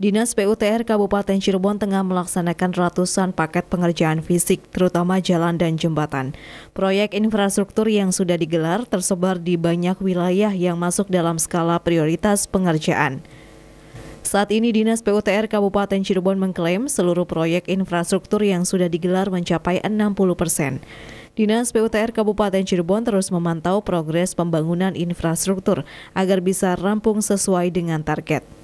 Dinas PUTR Kabupaten Cirebon tengah melaksanakan ratusan paket pengerjaan fisik, terutama jalan dan jembatan. Proyek infrastruktur yang sudah digelar tersebar di banyak wilayah yang masuk dalam skala prioritas pengerjaan. Saat ini Dinas PUTR Kabupaten Cirebon mengklaim seluruh proyek infrastruktur yang sudah digelar mencapai 60 persen. Dinas PUTR Kabupaten Cirebon terus memantau progres pembangunan infrastruktur agar bisa rampung sesuai dengan target.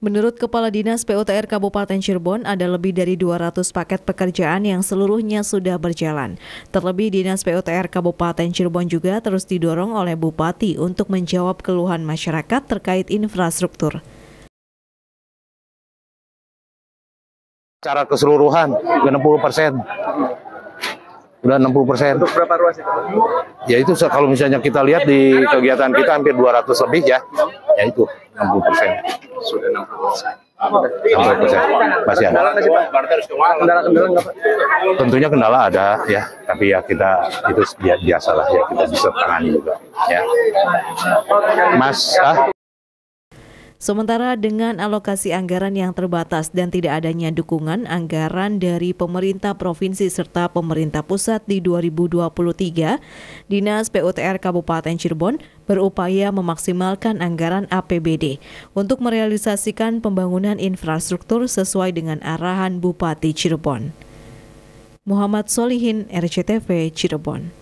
Menurut Kepala Dinas PUTR Kabupaten Cirebon, ada lebih dari 200 paket pekerjaan yang seluruhnya sudah berjalan. Terlebih Dinas PUTR Kabupaten Cirebon juga terus didorong oleh Bupati untuk menjawab keluhan masyarakat terkait infrastruktur. Secara keseluruhan, 60 persen. Udah 60 persen. Untuk berapa ruas itu? Ya itu kalau misalnya kita lihat di kegiatan kita hampir 200 lebih ya ya itu 60 persen. Sudah 60 persen. Masih ada. Tentunya kendala ada ya, tapi ya kita itu biasalah ya kita bisa tangani juga ya. Mas, ah? Sementara dengan alokasi anggaran yang terbatas dan tidak adanya dukungan anggaran dari pemerintah provinsi serta pemerintah pusat di 2023, Dinas PUTR Kabupaten Cirebon berupaya memaksimalkan anggaran APBD untuk merealisasikan pembangunan infrastruktur sesuai dengan arahan Bupati Cirebon. Muhammad Solihin, RCTV Cirebon.